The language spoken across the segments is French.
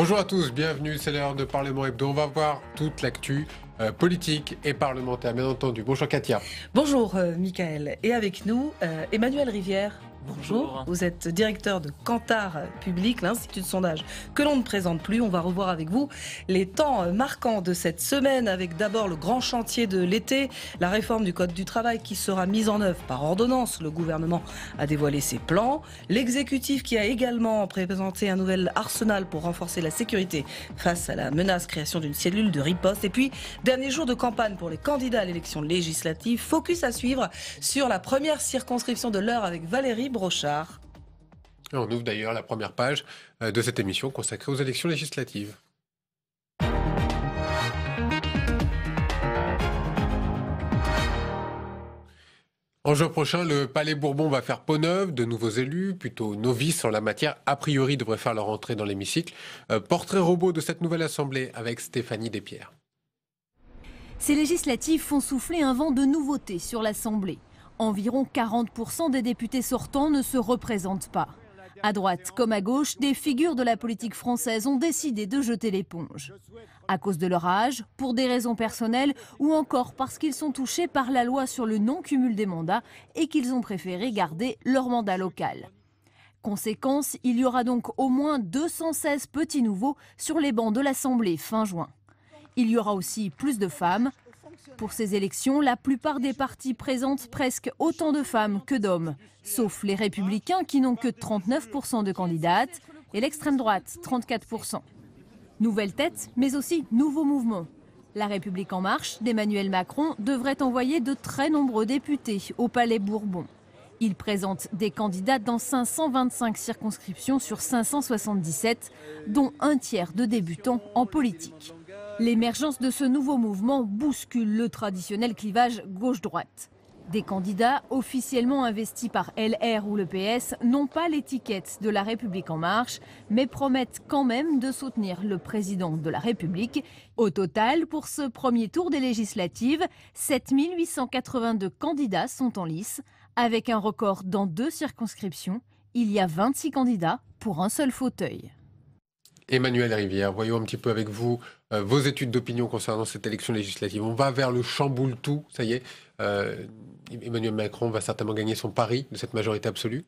Bonjour à tous, bienvenue, c'est l'heure de Parlement Hebdo. On va voir toute l'actu euh, politique et parlementaire, bien entendu. Bonjour Katia. Bonjour euh, Michael. Et avec nous, euh, Emmanuel Rivière. Bonjour. Vous êtes directeur de Cantar Public, l'institut de sondage que l'on ne présente plus. On va revoir avec vous les temps marquants de cette semaine avec d'abord le grand chantier de l'été, la réforme du Code du travail qui sera mise en œuvre par ordonnance. Le gouvernement a dévoilé ses plans. L'exécutif qui a également présenté un nouvel arsenal pour renforcer la sécurité face à la menace, création d'une cellule de riposte. Et puis, dernier jour de campagne pour les candidats à l'élection législative. Focus à suivre sur la première circonscription de l'heure avec Valérie Brochard. on ouvre d'ailleurs la première page euh, de cette émission consacrée aux élections législatives. En juin prochain, le Palais Bourbon va faire peau neuve, de nouveaux élus, plutôt novices en la matière, a priori devraient faire leur entrée dans l'hémicycle. Euh, portrait robot de cette nouvelle assemblée avec Stéphanie Despierres. Ces législatives font souffler un vent de nouveauté sur l'Assemblée. Environ 40% des députés sortants ne se représentent pas. À droite comme à gauche, des figures de la politique française ont décidé de jeter l'éponge. À cause de leur âge, pour des raisons personnelles ou encore parce qu'ils sont touchés par la loi sur le non-cumul des mandats et qu'ils ont préféré garder leur mandat local. Conséquence, il y aura donc au moins 216 petits nouveaux sur les bancs de l'Assemblée fin juin. Il y aura aussi plus de femmes, pour ces élections, la plupart des partis présentent presque autant de femmes que d'hommes, sauf les républicains qui n'ont que 39% de candidates et l'extrême droite 34%. Nouvelle tête, mais aussi nouveau mouvement. La République en marche d'Emmanuel Macron devrait envoyer de très nombreux députés au Palais Bourbon. Il présente des candidats dans 525 circonscriptions sur 577, dont un tiers de débutants en politique. L'émergence de ce nouveau mouvement bouscule le traditionnel clivage gauche-droite. Des candidats officiellement investis par LR ou le PS n'ont pas l'étiquette de la République en marche, mais promettent quand même de soutenir le président de la République. Au total, pour ce premier tour des législatives, 7882 candidats sont en lice, avec un record dans deux circonscriptions. Il y a 26 candidats pour un seul fauteuil. Emmanuel Rivière, voyons un petit peu avec vous euh, vos études d'opinion concernant cette élection législative. On va vers le chamboule tout, ça y est. Euh, Emmanuel Macron va certainement gagner son pari de cette majorité absolue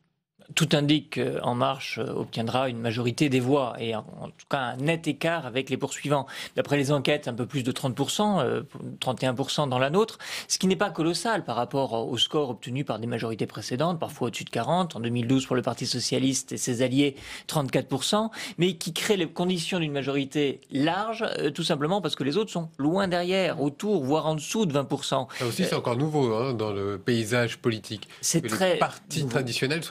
tout indique qu'En Marche euh, obtiendra une majorité des voix et en tout cas un net écart avec les poursuivants. D'après les enquêtes, un peu plus de 30%, 31% euh, dans la nôtre, ce qui n'est pas colossal par rapport au score obtenu par des majorités précédentes, parfois au-dessus de 40, en 2012 pour le Parti Socialiste et ses alliés 34%, mais qui crée les conditions d'une majorité large, euh, tout simplement parce que les autres sont loin derrière, autour, voire en dessous de 20%. aussi, c'est encore nouveau hein, dans le paysage politique. C'est très... Les partis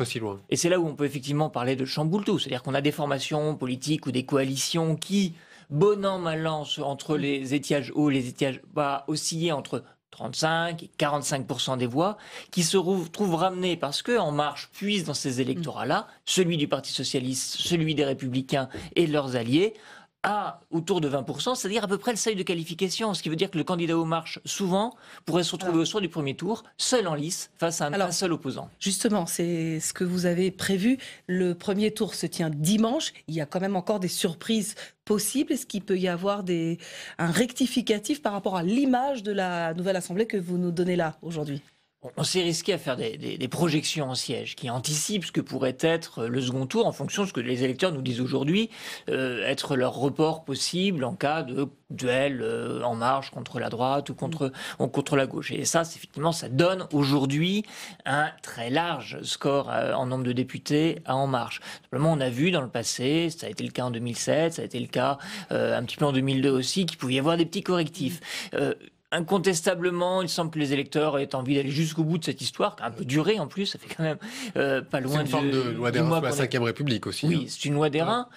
si loin. Et c'est là où on peut effectivement parler de tout c'est-à-dire qu'on a des formations politiques ou des coalitions qui, bon an, mal an, entre les étiages hauts et les étiages bas, oscillent entre 35 et 45 des voix, qui se trouvent ramenés parce qu'en Marche puise dans ces électorats-là, mm. celui du Parti Socialiste, celui des Républicains et leurs alliés, à autour de 20%, c'est-à-dire à peu près le seuil de qualification, ce qui veut dire que le candidat aux Marche, souvent, pourrait se retrouver au soir du premier tour, seul en lice, face à un, seul opposant. Justement, c'est ce que vous avez prévu. Le premier tour se tient dimanche. Il y a quand même encore des surprises possibles. Est-ce qu'il peut y avoir des, un rectificatif par rapport à l'image de la nouvelle Assemblée que vous nous donnez là aujourd'hui on s'est risqué à faire des, projections en siège qui anticipent ce que pourrait être le second tour en fonction de ce que les électeurs nous disent aujourd'hui euh, être leur report possible en cas de duel euh, en marche contre la droite ou contre, contre la gauche. Et ça, effectivement, ça donne aujourd'hui un très large score euh, en nombre de députés à En Marche. Simplement, on a vu dans le passé, ça a été le cas en 2007, ça a été le cas un petit peu en 2002 aussi, qu'il pouvait y avoir des petits correctifs incontestablement, il semble que les électeurs aient envie d'aller jusqu'au bout de cette histoire, un peu duré en plus, ça fait quand même euh, pas loin une forme de loi des reins sur la 5 République aussi. Oui, hein. c'est une loi des reins,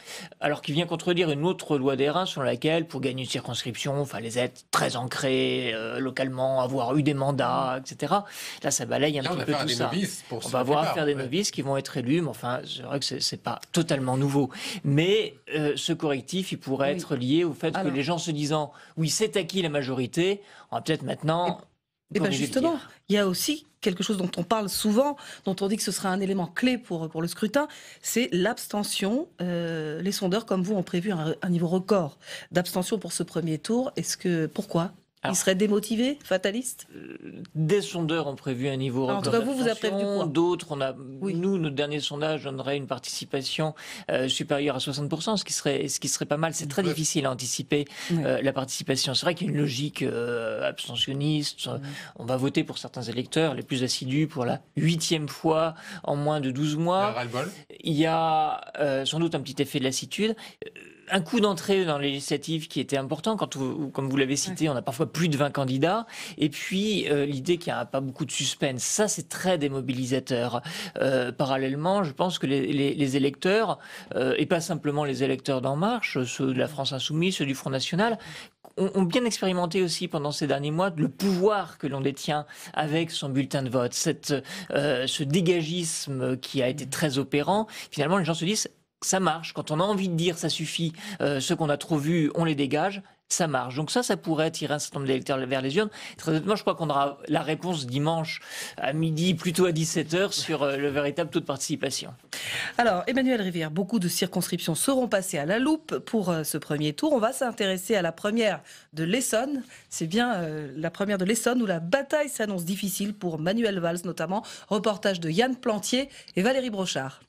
alors qu'il vient contredire une autre loi des reins sur laquelle, pour gagner une circonscription, il fallait être très ancré euh, localement, avoir eu des mandats, etc. Là, ça balaye un petit peu tout ça. on va avoir à faire des novices qui vont être élus, mais enfin, c'est vrai que c'est pas totalement nouveau. Mais euh, ce correctif, il pourrait être lié au fait que les gens se disant, oui, c'est acquis la majorité, ah, maintenant. Eh ben, justement, il y a aussi quelque chose dont on parle souvent, dont on dit que ce sera un élément clé pour, pour le scrutin, c'est l'abstention. Euh, les sondeurs, comme vous, ont prévu un, un niveau record d'abstention pour ce premier tour. Est-ce que pourquoi il serait démotivé, fataliste euh, Des sondeurs ont prévu un niveau Alors, ah, vous, vous avez prévu D'autres, on a, nous, notre dernier sondage donnerait une participation euh, supérieure à 60%, ce qui serait, ce qui serait pas mal. C'est très difficile à anticiper euh, la participation. C'est vrai qu'il y a une logique abstentionniste. On va voter pour certains électeurs, les plus assidus, pour la huitième fois en moins de 12 mois. Il y a, il y a sans doute un petit effet de lassitude un coup d'entrée dans les qui était important, quand, comme vous l'avez cité, on a parfois plus de 20 candidats, et puis euh, l'idée qu'il n'y a pas beaucoup de suspense, ça c'est très démobilisateur. Euh, parallèlement, je pense que les, électeurs, euh, et pas simplement les électeurs d'En Marche, ceux de la France Insoumise, ceux du Front National, ont, bien expérimenté aussi pendant ces derniers mois le pouvoir que l'on détient avec son bulletin de vote, ce dégagisme qui a été très opérant. Finalement, les gens se disent ça marche. Quand on a envie de dire ça suffit, euh, ce qu'on a trop vu, on les dégage, ça marche. Donc ça, ça pourrait tirer un certain nombre d'électeurs vers les urnes. Très honnêtement, je crois qu'on aura la réponse dimanche à midi, plutôt à 17h, sur euh, le véritable taux de participation. Alors, Emmanuel Rivière, beaucoup de circonscriptions seront passées à la loupe pour euh, ce premier tour. On va s'intéresser à la première de l'Essonne. C'est bien la première de l'Essonne où la bataille s'annonce difficile pour Manuel Valls notamment. Reportage de Yann Plantier et Valérie Brochard.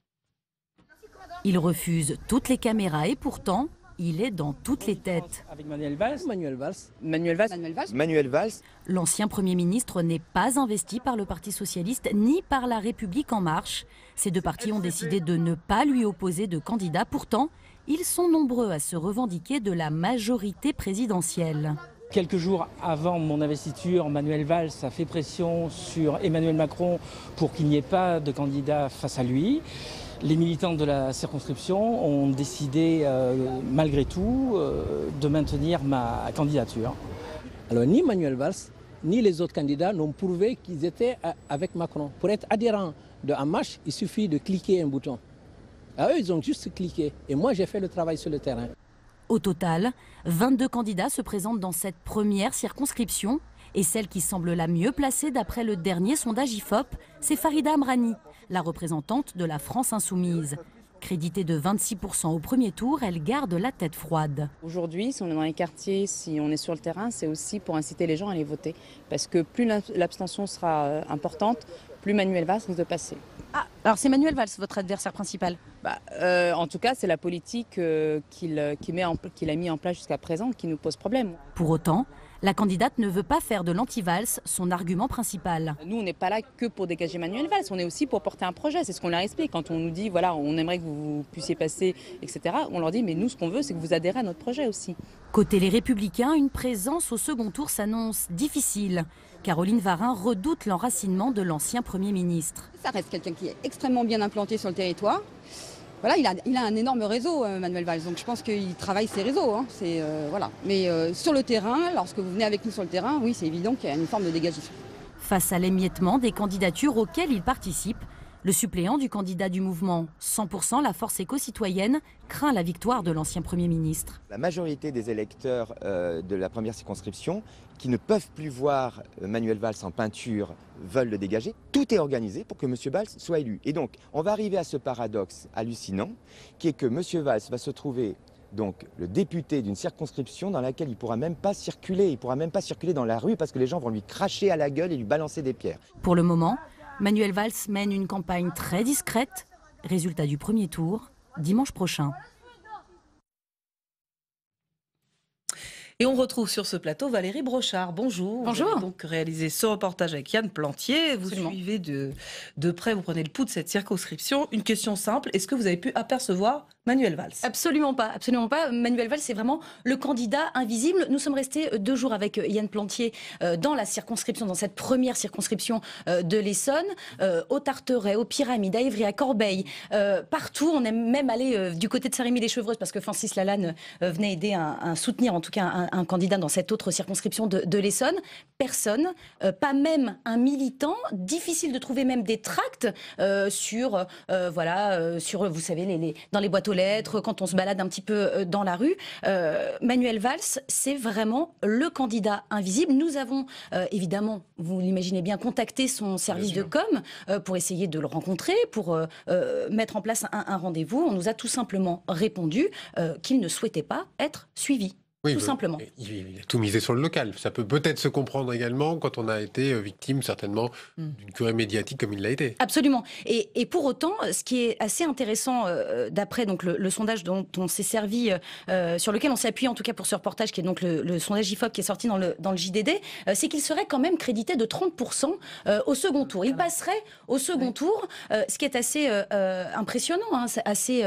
Il refuse toutes les caméras et pourtant, il est dans toutes les têtes. Avec Manuel Valls. Manuel Valls. Manuel Valls. Manuel Valls. L'ancien Premier ministre n'est pas investi par le Parti socialiste ni par la République en marche. Ces deux partis ont décidé de ne pas lui opposer de candidat. Pourtant, ils sont nombreux à se revendiquer de la majorité présidentielle. Quelques jours avant mon investiture, Manuel Valls a fait pression sur Emmanuel Macron pour qu'il n'y ait pas de candidat face à lui les militants de la circonscription ont décidé, euh, malgré tout, euh, de maintenir ma candidature. Alors, ni Manuel Valls, ni les autres candidats n'ont prouvé qu'ils étaient euh, avec Macron. Pour être adhérent de En il suffit de cliquer un bouton. À eux, ils ont juste cliqué. Et moi, j'ai fait le travail sur le terrain. Au total, 22 candidats se présentent dans cette première circonscription. Et celle qui semble la mieux placée d'après le dernier sondage IFOP, c'est Farida Amrani, la représentante de la France insoumise. Créditée de 26% au premier tour, elle garde la tête froide. Aujourd'hui, si on est dans les quartiers, si on est sur le terrain, c'est aussi pour inciter les gens à aller voter. Parce que plus l'abstention sera euh, importante, plus Manuel Valls risque de passer. Ah, alors c'est Manuel Valls, votre adversaire principal bah, euh, En tout cas, c'est la politique euh, qu'il a mis en place jusqu'à présent qui nous pose problème. Pour autant, la candidate ne veut pas faire de lanti valse son argument principal. Nous, on n'est pas là que pour dégager Manuel Valls, on est aussi pour porter un projet. C'est ce qu'on a respecté Quand on nous dit, voilà, on aimerait que vous puissiez passer, etc., on leur dit, mais nous, ce qu'on veut, c'est que vous adhérez à notre projet aussi. Côté les Républicains, une présence au second tour s'annonce difficile. Caroline Varin redoute l'enracinement de l'ancien Premier ministre. Ça reste quelqu'un qui est extrêmement bien implanté sur le territoire voilà, il a, un énorme réseau, euh, Manuel Valls. Donc je pense qu'il travaille ses réseaux. Hein. Euh, voilà. Mais euh, sur le terrain, lorsque vous venez avec nous sur le terrain, oui, c'est évident qu'il y a une forme de dégagement. Face à l'émiettement des candidatures auxquelles il participe, le suppléant du candidat du mouvement 100% la force éco-citoyenne craint la victoire de l'ancien Premier ministre. La majorité des électeurs euh, de la première circonscription qui ne peuvent plus voir euh, Manuel Valls en peinture veulent le dégager. Tout est organisé pour que M. Valls soit élu. Et donc, on va arriver à ce paradoxe hallucinant qui est que M. Valls va se trouver donc le député d'une circonscription dans laquelle il pourra même pas circuler, il pourra même pas circuler dans la rue parce que les gens vont lui cracher à la gueule et lui balancer des pierres. Pour le moment, Manuel Valls mène une campagne très discrète. Résultat du premier tour, dimanche prochain. Et on retrouve sur ce plateau Valérie Brochard. Bonjour. Bonjour. Vous avez donc réalisé ce reportage avec Yann Plantier. Vous suivez de près, vous prenez le pouls de cette circonscription. Une question simple, est-ce que vous avez pu apercevoir Manuel Valls. Absolument pas, absolument pas. Manuel Valls, c'est vraiment le candidat invisible. Nous sommes restés euh, deux jours avec euh, Yann Plantier euh, dans la circonscription, dans cette première circonscription de l'Essonne, au Tarteret, aux Pyramides, à Évry, à Corbeil, partout. On est même allé du côté de Saint-Rémy-des-Chevreuses parce que Francis Lalanne venait aider à soutenir, en tout cas un, candidat dans cette autre circonscription de, l'Essonne. Personne, pas même un militant. Difficile de trouver même des tracts sur, voilà, sur, vous savez, les, dans les boîtes aux quand on se balade un petit peu euh, dans la rue. Euh, Manuel Valls, c'est vraiment le candidat invisible. Nous avons euh, évidemment, vous l'imaginez bien, contacté son service de com pour essayer de le rencontrer, pour mettre en place un rendez-vous. On nous a tout simplement répondu qu'il ne souhaitait pas être suivi tout simplement. Il, a tout misé sur le local. Ça peut peut-être se comprendre également quand on a été euh, victime certainement hmm. d'une curée médiatique comme il l'a été. Absolument. Et, pour autant, euh, ce qui est assez intéressant euh, d'après donc le, sondage dont on s'est servi, sur lequel on s'est appuyé en tout cas pour ce reportage, qui est donc le, sondage IFOP qui est sorti dans le, dans le JDD, c'est qu'il serait quand même crédité de 30% au second tour. Il passerait au second tour, ce qui est assez impressionnant, hein, assez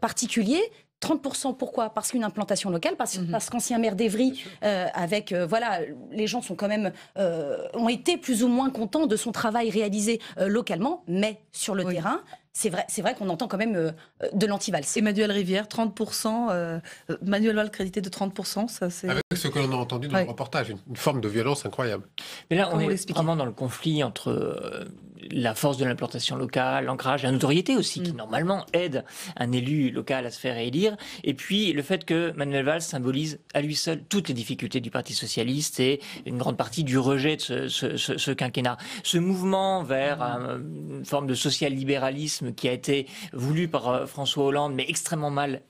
particulier 30%, pourquoi Parce qu'une implantation locale, parce, mhm. qu'ancien maire d'Evry, euh, avec, euh, voilà, les gens sont quand même, euh, ont été plus ou moins contents de son travail réalisé localement, mais sur le terrain, c'est vrai, c'est vrai qu'on entend quand même de de l'antivalse. Emmanuel Rivière, 30%, euh, Manuel Val crédité de 30%, ça c'est... Avec ce que l'on a entendu dans le reportage, une, forme de violence incroyable. Mais là, on est vraiment dans le conflit entre la force de l'implantation locale, l'ancrage, la notoriété aussi, qui mm. normalement aide un élu local à se faire élire. Et puis le fait que Manuel Valls symbolise à lui seul toutes les difficultés du Parti socialiste et une grande partie du rejet de ce, quinquennat. Ce mouvement vers mm. une forme de social-libéralisme qui a été voulu par euh, François Hollande, mais extrêmement mal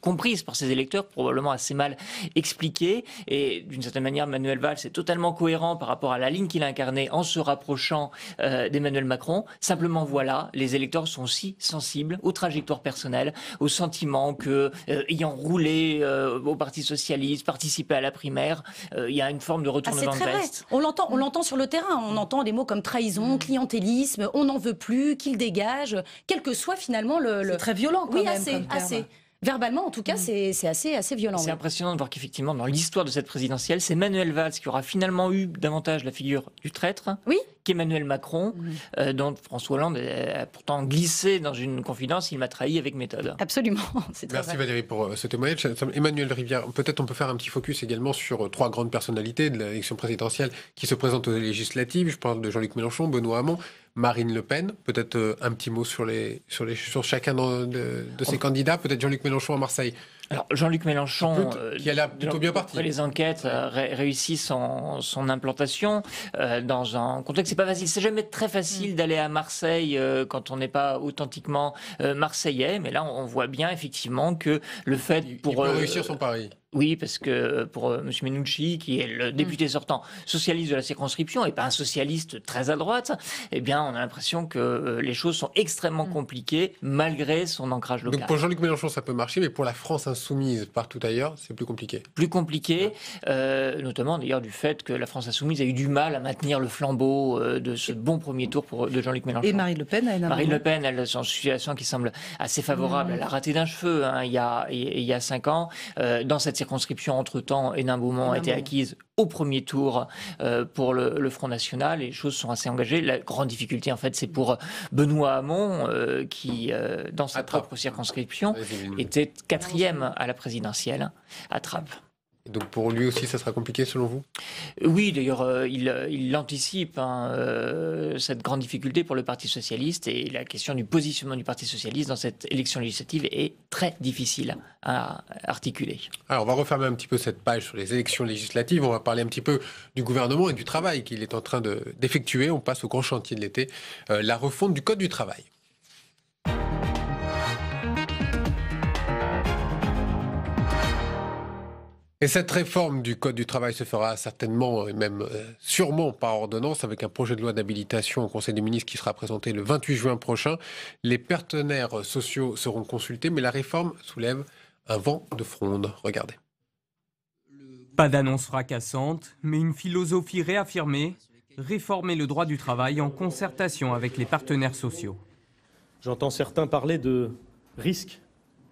comprise par ses électeurs, probablement assez mal expliquée. Et d'une certaine manière, Manuel Valls est totalement cohérent par rapport à la ligne qu'il a incarnée en se rapprochant euh, d'Emmanuel Macron. Simplement, voilà, les électeurs sont si sensibles aux trajectoires personnelles, au sentiment que, euh, ayant roulé euh, au Parti socialiste, participé à la primaire, il y a une forme de ah, retournement de veste. On l'entend, on l'entend sur le terrain. On entend des mots comme trahison, mm. clientélisme, on n'en veut plus, qu'il dégage, quel que soit finalement le. C'est très violent. Quand oui, assez, assez verbalement, en tout cas, mm. c'est assez, assez violent. C'est impressionnant de voir qu'effectivement, dans l'histoire de cette présidentielle, c'est Manuel Valls qui aura finalement eu davantage la figure du traître. Oui. Qu'Emmanuel Macron, mm. euh, dont François Hollande a pourtant glissé dans une confidence, il m'a trahi avec méthode. Absolument. Merci Valérie pour euh, ce témoignage. Emmanuel Rivière, peut-être on peut faire un petit focus également sur euh, trois grandes personnalités de l'élection présidentielle qui se présentent aux législatives. Je parle de Jean-Luc Mélenchon, Benoît Hamon Marine Le Pen. Peut-être euh, un petit mot sur, les, sur, les, sur chacun de, ces candidats, peut-être Jean-Luc Mélenchon à Marseille. Alors Jean-Luc Mélenchon, euh, qui a plutôt bien Les enquêtes euh, réussit son, son implantation dans un contexte c'est pas facile. C'est jamais très facile mm. d'aller à Marseille quand on n'est pas authentiquement marseillais, mais là on voit bien effectivement que le fait pour réussir son pari. Oui, parce que euh, pour euh, M. Menucci, qui est le mm. député sortant socialiste de la circonscription et pas un socialiste très à droite, eh bien, on a l'impression que euh, les choses sont extrêmement mm. compliquées malgré son ancrage local. Donc pour Jean-Luc Mélenchon, ça peut marcher, mais pour la France insoumise partout ailleurs, c'est plus compliqué. Plus compliqué, notamment d'ailleurs du fait que la France insoumise a eu du mal à maintenir le flambeau de ce bon premier tour pour, de Jean-Luc Mélenchon. Et Marine Le Pen, elle Marine Le Pen, elle est en situation qui semble assez favorable. Mm. Elle a raté d'un cheveu hein, il, y a, il y a cinq ans dans cette circonscription entre-temps, et d'un moment a été acquise au premier tour euh, pour le, Front National. Les choses sont assez engagées. La grande difficulté, en fait, c'est pour Benoît Hamon, euh, qui, euh, dans sa propre circonscription, ah, était quatrième à la présidentielle. à Trappes. Donc pour lui aussi, ça sera compliqué selon vous Oui, d'ailleurs, euh, euh, il, anticipe hein, euh, cette grande difficulté pour le Parti socialiste et la question du positionnement du Parti socialiste dans cette élection législative est très difficile à articuler. Alors on va refermer un petit peu cette page sur les élections législatives, on va parler un petit peu du gouvernement et du travail qu'il est en train d'effectuer. on passe au grand chantier de l'été, la refonte du Code du travail. Et cette réforme du Code du travail se fera certainement euh, et même euh, sûrement par ordonnance avec un projet de loi d'habilitation au Conseil des ministres qui sera présenté le 28 juin prochain. Les partenaires sociaux seront consultés, mais la réforme soulève un vent de fronde. Regardez. Pas d'annonce fracassante, mais une philosophie réaffirmée, réformer le droit du travail en concertation avec les partenaires sociaux. J'entends certains parler de risque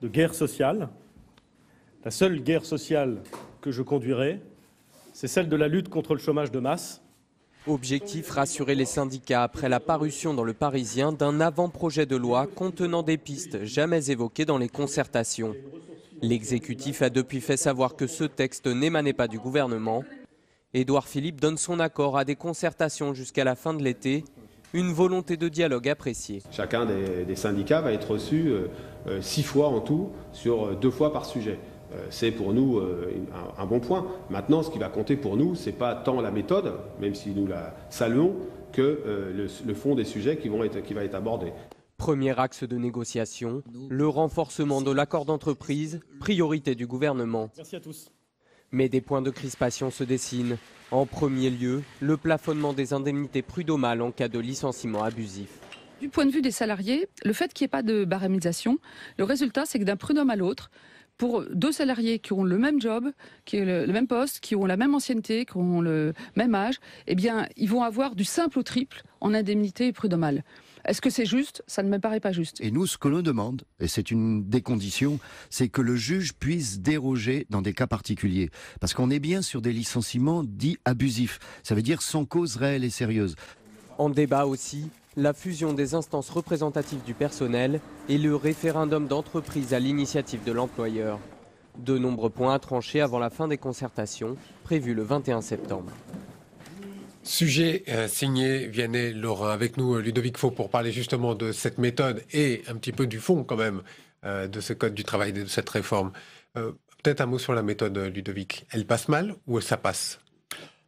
de guerre sociale. La seule guerre sociale que je conduirai, c'est celle de la lutte contre le chômage de masse. Objectif rassurer les syndicats après la parution dans le Parisien d'un avant-projet de loi contenant des pistes jamais évoquées dans les concertations. L'exécutif a depuis fait savoir que ce texte n'émanait pas du gouvernement. Édouard Philippe donne son accord à des concertations jusqu'à la fin de l'été une volonté de dialogue appréciée. Chacun des, syndicats va être reçu euh, euh, six fois en tout, sur euh, deux fois par sujet. Euh, c'est pour nous euh, un, bon point. Maintenant, ce qui va compter pour nous, ce n'est pas tant la méthode, même si nous la saluons, que euh, le, fond des sujets qui, vont être, qui va être abordé. Premier axe de négociation, le renforcement de l'accord d'entreprise, priorité du gouvernement. Merci à tous. Mais des points de crispation se dessinent. En premier lieu, le plafonnement des indemnités prud'homales en cas de licenciement abusif. Du point de vue des salariés, le fait qu'il n'y ait pas de barémisation, le résultat c'est que d'un prud'homme à l'autre, pour deux salariés qui ont le même job, qui ont le, même poste, qui ont la même ancienneté, qui ont le même âge, eh bien, ils vont avoir du simple au triple en indemnité et prud'homale. Est-ce que c'est juste Ça ne me paraît pas juste. Et nous, ce que l'on demande, et c'est une des conditions, c'est que le juge puisse déroger dans des cas particuliers. Parce qu'on est bien sur des licenciements dits abusifs. Ça veut dire sans cause réelle et sérieuse. En débat aussi la fusion des instances représentatives du personnel et le référendum d'entreprise à l'initiative de l'employeur. De nombreux points à trancher avant la fin des concertations, prévues le 21 septembre. Sujet euh, signé Vianney Laurent Avec nous, euh, Ludovic Faux, pour parler justement de cette méthode et un petit peu du fond, quand même, euh, de ce code du travail de cette réforme. Peut-être un mot sur la méthode, Ludovic. Elle passe mal ou ça passe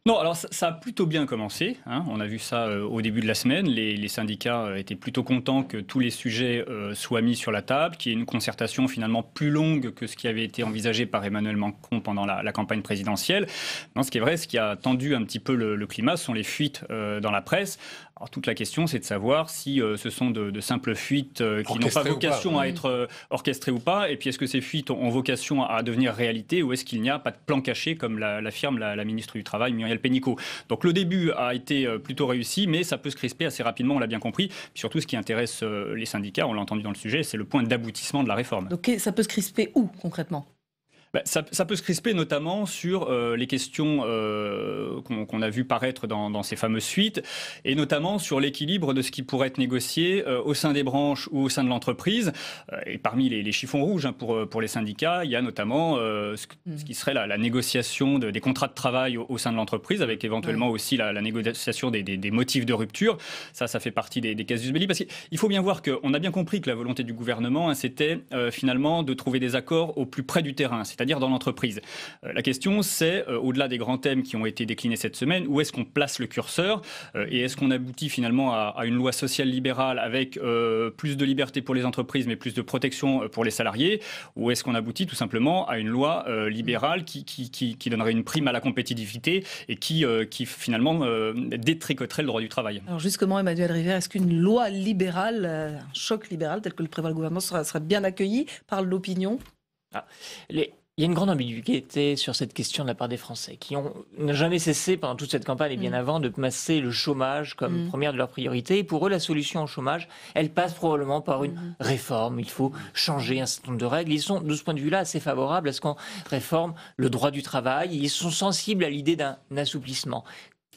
non, alors ça, a plutôt bien commencé. Hein. On a vu ça euh, au début de la semaine. Les, syndicats euh, étaient plutôt contents que tous les sujets euh, soient mis sur la table, qu'il y ait une concertation finalement plus longue que ce qui avait été envisagé par Emmanuel Macron pendant la, campagne présidentielle. Non, ce qui est vrai, ce qui a tendu un petit peu le, le climat, ce sont les fuites dans la presse, alors toute la question, c'est de savoir si euh, ce sont de, simples fuites euh, qui n'ont pas vocation à mmh. être euh, orchestrées ou pas, et puis est-ce que ces fuites ont, vocation à devenir réalité, ou est-ce qu'il n'y a pas de plan caché, comme l'affirme la, la, ministre du Travail, Muriel Pénicaud. Donc le début a été plutôt réussi, mais ça peut se crisper assez rapidement, on l'a bien compris. surtout, ce qui intéresse les syndicats, on l'a entendu dans le sujet, c'est le point d'aboutissement de la réforme. Donc ça peut se crisper où, concrètement bah, ça, peut se crisper notamment sur euh, les questions euh, qu'on a vu paraître dans, ces fameuses suites, et notamment sur l'équilibre de ce qui pourrait être négocié euh, au sein des branches ou au sein de l'entreprise. et parmi les, chiffons rouges hein, pour, pour les syndicats, il y a notamment ce, mm. qui serait la, négociation des contrats de travail au, sein de l'entreprise, avec éventuellement aussi la, négociation des, motifs de rupture. Ça, ça fait partie des, casus belli, parce qu'il faut bien voir qu'on a bien compris que la volonté du gouvernement, hein, c'était finalement de trouver des accords au plus près du terrain c'est-à-dire dans l'entreprise. Euh, la question, c'est, euh, au-delà des grands thèmes qui ont été déclinés cette semaine, où est-ce qu'on place le curseur euh, et est-ce qu'on aboutit finalement à, une loi sociale libérale avec plus de liberté pour les entreprises mais plus de protection pour les salariés ou est-ce qu'on aboutit tout simplement à une loi libérale qui, qui, qui, donnerait une prime à la compétitivité et qui, qui finalement détricoterait le droit du travail Alors justement, Emmanuel Rivière, est-ce qu'une loi libérale, un choc libéral tel que le prévoit le gouvernement, sera, bien accueilli par l'opinion ah, les, il y a une grande ambiguïté sur cette question de la part des Français, qui n'ont jamais cessé pendant toute cette campagne et bien mm. avant de masser le chômage comme mm. première de leurs priorités. pour eux, la solution au chômage, elle passe probablement par une mm-hmm. réforme. Il faut changer un certain nombre de règles. Ils sont, de ce point de vue-là, assez favorables à ce qu'on réforme le droit du travail. Ils sont sensibles à l'idée d'un assouplissement.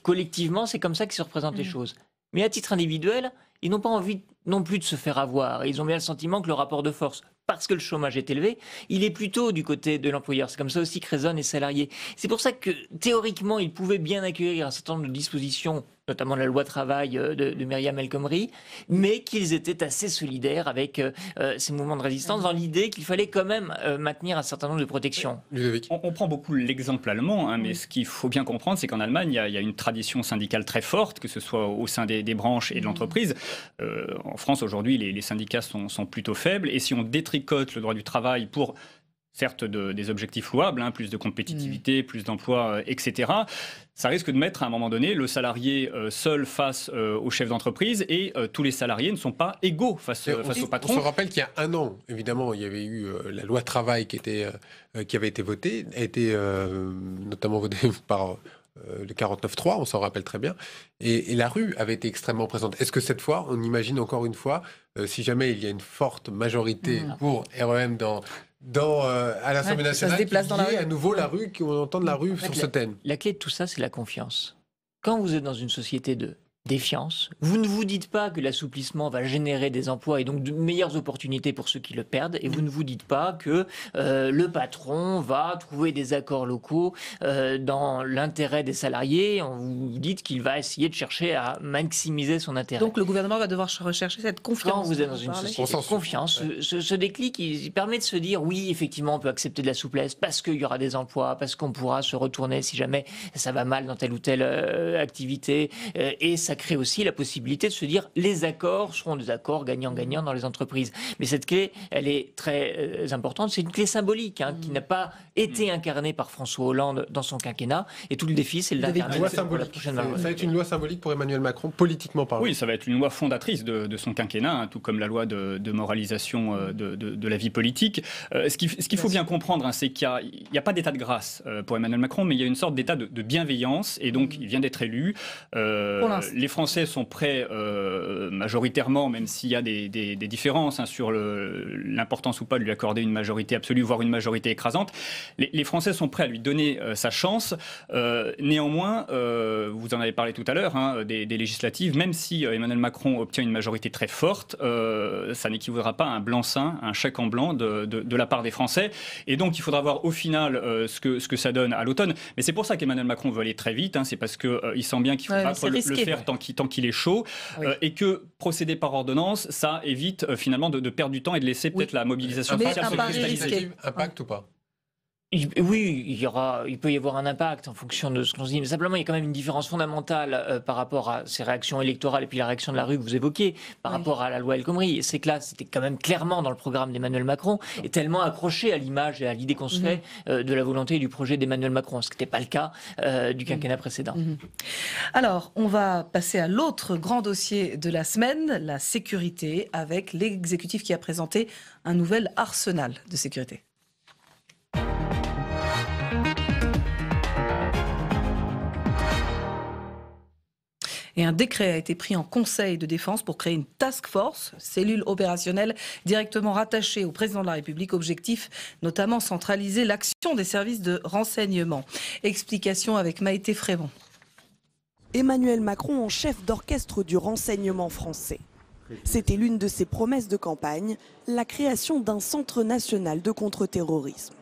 Collectivement, c'est comme ça qu'ils se représentent les mm. choses. Mais à titre individuel, ils n'ont pas envie non plus de se faire avoir. Ils ont bien le sentiment que le rapport de force parce que le chômage est élevé, il est plutôt du côté de l'employeur. C'est comme ça aussi que raisonnent les salariés. C'est pour ça que théoriquement, il pouvait bien accueillir un certain nombre de dispositions notamment la loi travail euh, de, de Myriam El Khomri, mais qu'ils étaient assez solidaires avec euh, euh, ces mouvements de résistance dans l'idée qu'il fallait quand même maintenir un certain nombre de protections. On, prend beaucoup l'exemple allemand, hein, mais mm. ce qu'il faut bien comprendre, c'est qu'en Allemagne, il y, a, une tradition syndicale très forte, que ce soit au sein des, branches et de mm. l'entreprise. en France, aujourd'hui, les, syndicats sont, sont plutôt faibles, et si on détricote le droit du travail pour certes des objectifs louables, hein, plus de compétitivité, mm. plus d'emplois, euh, etc. Ça risque de mettre à un moment donné le salarié euh, seul face euh, au chef d'entreprise et tous les salariés ne sont pas égaux face, au patron. On se rappelle qu'il y a un an, évidemment, il y avait eu la loi travail qui, avait été votée, a été notamment votée par le 49-3, on s'en rappelle très bien, et, la rue avait été extrêmement présente. Est-ce que cette fois, on imagine encore une fois, si jamais il y a une forte majorité mm. pour REM dans dans, euh, à l'Assemblée nationale. Ça se déplace dans la rue. à nouveau la rue, qu'on entend de la rue sur ce thème. La clé de tout ça, c'est la confiance. Quand vous êtes dans une société de défiance. Vous ne vous dites pas que l'assouplissement va générer des emplois et donc de meilleures opportunités pour ceux qui le perdent. Et vous ne vous dites pas que euh, le patron va trouver des accords locaux euh, dans l'intérêt des salariés. On vous dites qu'il va essayer de chercher à maximiser son intérêt. Donc le gouvernement va devoir rechercher cette confiance. Quand vous êtes dans une société confiance, ce, déclic, il permet de se dire oui, effectivement, on peut accepter de la souplesse parce qu'il y aura des emplois, parce qu'on pourra se retourner si jamais ça va mal dans telle ou telle euh, activité. et ça crée aussi la possibilité de se dire les accords seront des accords gagnant-gagnant dans les entreprises. Mais cette clé, elle est très euh, importante. C'est une clé symbolique hein, qui mm. n'a pas été incarnée par François Hollande dans son quinquennat. Et tout le défi, c'est de l'incarner la prochaine Ça va être une loi symbolique pour Emmanuel Macron, politiquement parlant. Oui, ça va être une loi fondatrice de, son quinquennat, hein, tout comme la loi de, moralisation euh, de, la vie politique. Euh, ce qu'il ce faut bien comprendre, hein, c'est qu'il n'y a, pas d'état de grâce pour Emmanuel Macron, mais il y a une sorte d'état de, bienveillance. Et donc, mm. il vient d'être élu. Pour l'instant les Français sont prêts euh, majoritairement, même s'il y a des, différences hein, sur l'importance ou pas de lui accorder une majorité absolue, voire une majorité écrasante, les, Français sont prêts à lui donner euh, sa chance. Euh, néanmoins, vous en avez parlé tout à l'heure, hein, des, législatives, même si Emmanuel Macron obtient une majorité très forte, ça n'équivaudra pas à un blanc-seing, un chèque en blanc de, la part des Français. Et donc, il faudra voir au final ce, que, ça donne à l'automne. Mais c'est pour ça qu'Emmanuel Macron veut aller très vite, hein, c'est parce qu'il sent bien qu'il faut le, faire tant qu'il est chaud, euh, et que procéder par ordonnance, ça évite euh, finalement de, perdre du temps et de laisser peut-être la mobilisation sociale se cristalliser. Impact ou pas oui, il, peut y avoir un impact en fonction de ce qu'on se dit, mais simplement il y a quand même une différence fondamentale euh, par rapport à ces réactions électorales et puis la réaction de la rue que vous évoquez par rapport à la loi El Khomri. C'est que là, c'était quand même clairement dans le programme d'Emmanuel Macron et tellement accroché à l'image et à l'idée qu'on se mhm. fait euh, de la volonté et du projet d'Emmanuel Macron, ce qui n'était pas le cas euh, du quinquennat mhm. précédent. Mhm. Alors, on va passer à l'autre grand dossier de la semaine, la sécurité, avec l'exécutif qui a présenté un nouvel arsenal de sécurité. Et un décret a été pris en Conseil de défense pour créer une task force, cellule opérationnelle directement rattachée au président de la République. Objectif notamment centraliser l'action des services de renseignement. Explication avec Maïté Frémont. Emmanuel Macron en chef d'orchestre du renseignement français. C'était l'une de ses promesses de campagne, la création d'un centre national de contre-terrorisme.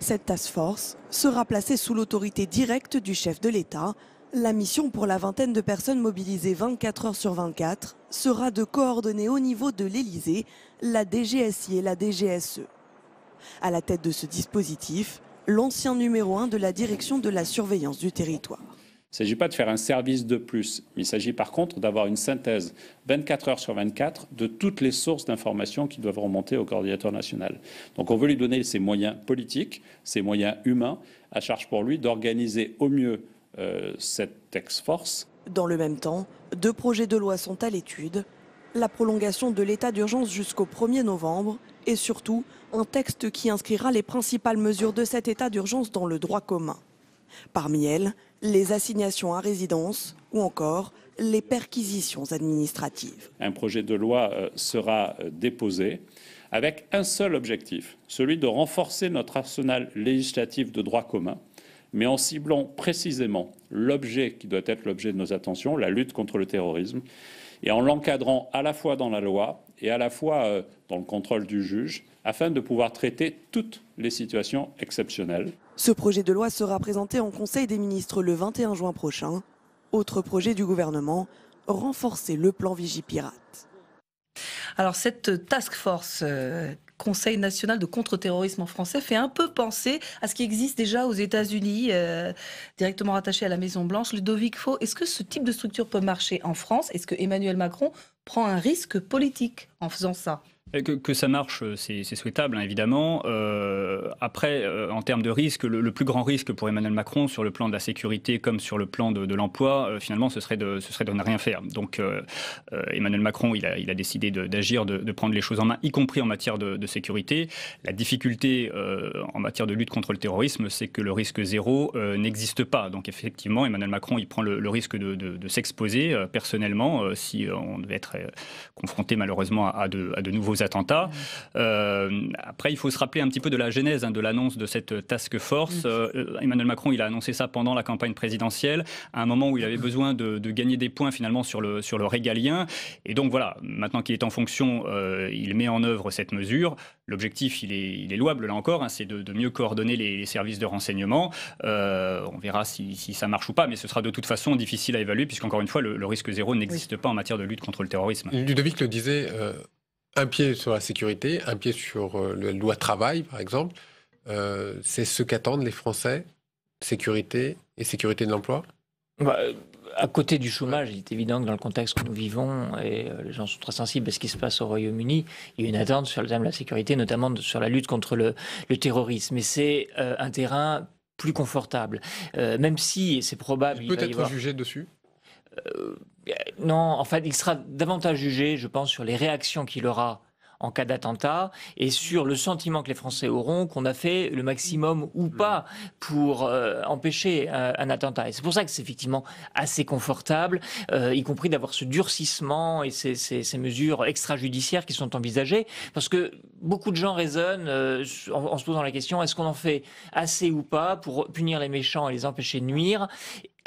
Cette task force sera placée sous l'autorité directe du chef de l'État la mission pour la vingtaine de personnes mobilisées 24 heures sur 24 sera de coordonner au niveau de l'Elysée la DGSI et la DGSE. À la tête de ce dispositif, l'ancien numéro 1 de la direction de la surveillance du territoire. Il ne s'agit pas de faire un service de plus, il s'agit par contre d'avoir une synthèse 24 heures sur 24 de toutes les sources d'informations qui doivent remonter au coordinateur national. Donc on veut lui donner ses moyens politiques, ses moyens humains, à charge pour lui d'organiser au mieux euh, cette ex-force. Dans le même temps, deux projets de loi sont à l'étude. La prolongation de l'état d'urgence jusqu'au 1er novembre et surtout un texte qui inscrira les principales mesures de cet état d'urgence dans le droit commun. Parmi elles, les assignations à résidence ou encore les perquisitions administratives. Un projet de loi euh, sera euh, déposé avec un seul objectif, celui de renforcer notre arsenal législatif de droit commun mais en ciblant précisément l'objet qui doit être l'objet de nos attentions, la lutte contre le terrorisme, et en l'encadrant à la fois dans la loi et à la fois euh, dans le contrôle du juge, afin de pouvoir traiter toutes les situations exceptionnelles. Ce projet de loi sera présenté en Conseil des ministres le 21 juin prochain. Autre projet du gouvernement, renforcer le plan Vigipirate. Alors cette task force euh, Conseil national de contre-terrorisme en français, fait un peu penser à ce qui existe déjà aux États-Unis, euh, directement rattaché à la Maison-Blanche. Ludovic Faux, est-ce que ce type de structure peut marcher en France Est-ce que Emmanuel Macron prend un risque politique en faisant ça euh, que, ça marche, euh, c'est souhaitable, hein, évidemment. Euh, après, en termes de risque, le, plus grand risque pour Emmanuel Macron, sur le plan de la sécurité comme sur le plan de, l'emploi, finalement, ce serait, de, ne rien faire. Donc, Emmanuel Macron, il a, il décidé d'agir, de, prendre les choses en main, y compris en matière de, sécurité. La difficulté en matière de lutte contre le terrorisme, c'est que le risque zéro n'existe pas. Donc, effectivement, Emmanuel Macron, il prend le, risque de, s'exposer personnellement si on devait être confronté, malheureusement, à, de, à de nouveaux attentats. Euh, après, il faut se rappeler un petit peu de la genèse hein, de l'annonce de cette task force. Euh, Emmanuel Macron, il a annoncé ça pendant la campagne présidentielle, à un moment où il avait besoin de, gagner des points finalement sur le, sur le régalien. Et donc voilà, maintenant qu'il est en fonction, euh, il met en œuvre cette mesure. L'objectif, il est, louable là encore, hein, c'est de, mieux coordonner les, services de renseignement. on verra si, ça marche ou pas, mais ce sera de toute façon difficile à évaluer, puisqu'encore une fois, le, risque zéro n'existe pas en matière de lutte contre le terrorisme. Ludovic le disait, un pied sur la sécurité, un pied sur euh, le la loi travail, par exemple. Euh, c'est ce qu'attendent les Français, sécurité et sécurité de l'emploi bah, euh, À côté du chômage, il est évident que dans le contexte que nous vivons, et les gens sont très sensibles à ce qui se passe au Royaume-Uni, il y a une attente sur le thème de la sécurité, notamment sur la lutte contre le, terrorisme. Et c'est un terrain plus confortable, même si c'est probable... Peut-être jugé dessus euh, non, en fait, il sera davantage jugé, je pense, sur les réactions qu'il aura en cas d'attentat et sur le sentiment que les Français auront qu'on a fait le maximum ou mm. pas pour euh, empêcher euh, un attentat. Et c'est pour ça que c'est effectivement assez confortable, y compris d'avoir ce durcissement et ces, mesures extrajudiciaires qui sont envisagées, parce que beaucoup de gens raisonnent en se posant la question est-ce qu'on en fait assez ou pas pour punir les méchants et les empêcher de nuire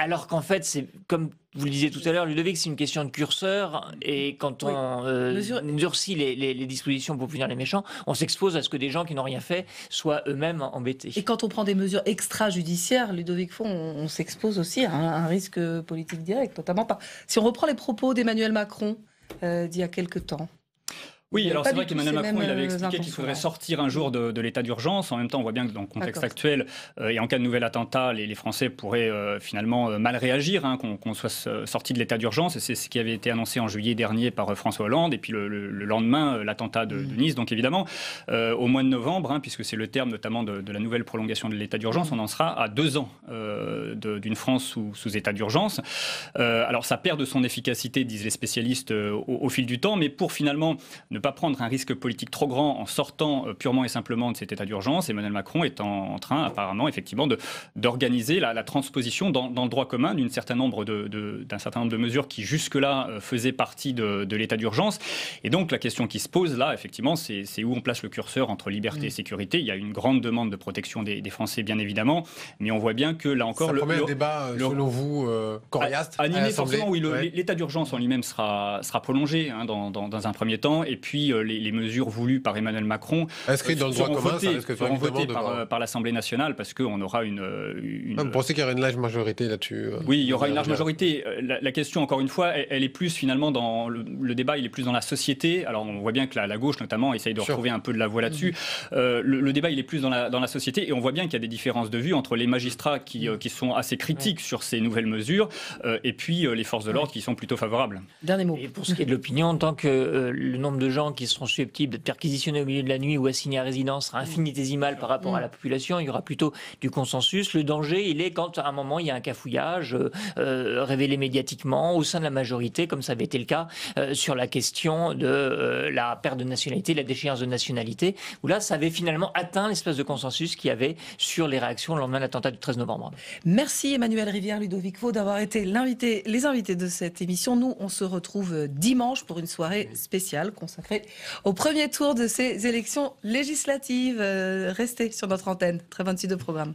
alors qu'en fait, c'est comme vous le disiez tout à l'heure, Ludovic, c'est une question de curseur. Et quand on euh, durcit les, dispositions pour punir les méchants, on s'expose à ce que des gens qui n'ont rien fait soient eux-mêmes embêtés. Et quand on prend des mesures extrajudiciaires, Ludovic Font, on, s'expose aussi à un, risque politique direct, notamment pas. Si on reprend les propos d'Emmanuel Macron euh, d'il y a quelque temps, oui, alors c'est vrai qu'Emmanuel Macron avait euh, expliqué qu'il faudrait sortir un jour de, l'état d'urgence. En même temps, on voit bien que dans le contexte actuel euh, et en cas de nouvel attentat, les, les Français pourraient euh, finalement mal réagir, hein, qu'on soit sorti de l'état d'urgence. C'est ce qui avait été annoncé en juillet dernier par François Hollande et puis le, lendemain, l'attentat de, mmh. Nice. Donc évidemment, au mois de novembre, hein, puisque c'est le terme notamment de, la nouvelle prolongation de l'état d'urgence, mmh. on en sera à deux ans d'une France sous, sous état d'urgence. alors ça perd de son efficacité, disent les spécialistes, au, au, fil du temps, mais pour finalement ne ne pas prendre un risque politique trop grand en sortant euh, purement et simplement de cet état d'urgence. Emmanuel Macron est en, train, apparemment, effectivement, d'organiser la, transposition dans, le droit commun d'un certain, nombre de, de certain nombre de mesures qui, jusque-là, euh, faisaient partie de, de l'état d'urgence. Et donc, la question qui se pose, là, effectivement, c'est où on place le curseur entre liberté et sécurité. Il y a une grande demande de protection des, Français, bien évidemment, mais on voit bien que, là encore... le, débat, euh, selon vous, euh, animé l'état d'urgence en lui-même sera, sera prolongé hein, dans, dans, dans un premier temps. Et puis, euh, les, mesures voulues par Emmanuel Macron Inscrites euh, dans le droit commun, ça seront votées euh, par, l'Assemblée nationale parce qu'on aura une. une... vous pensez qu'il y aura une large majorité là-dessus Oui, il y aura une large majorité. La, question, encore une fois, elle, est plus finalement dans. Le, débat, il est plus dans la société. Alors on voit bien que la, gauche, notamment, essaye de retrouver un peu de la voix là-dessus. Mhm. le, débat, il est plus dans la, dans la société et on voit bien qu'il y a des différences de vue entre les magistrats qui, qui sont assez critiques sur ces nouvelles mesures et puis les forces de l'ordre qui sont plutôt favorables. Dernier mot. Et pour ce qui est de l'opinion, en tant que le nombre de gens qui seront susceptibles d'être perquisitionnés au milieu de la nuit ou assignés à résidence sera mm. infinitésimal par rapport à mm. la population. Il y aura plutôt du consensus. Le danger, il est quand à un moment il y a un cafouillage euh, euh, révélé médiatiquement au sein de la majorité, comme ça avait été le cas euh, sur la question de la perte de nationalité, la déchéance de nationalité, où là, ça avait finalement atteint l'espèce de consensus qu'il y avait sur les réactions le lendemain de l'attentat du 13 novembre. Merci Emmanuel Rivière, Ludovic vaux d'avoir été l'invité, les invités de cette émission. Nous, on se retrouve dimanche pour une soirée spéciale consacrée au premier tour de ces élections législatives. Euh, restez sur notre antenne. Très bonne de programme.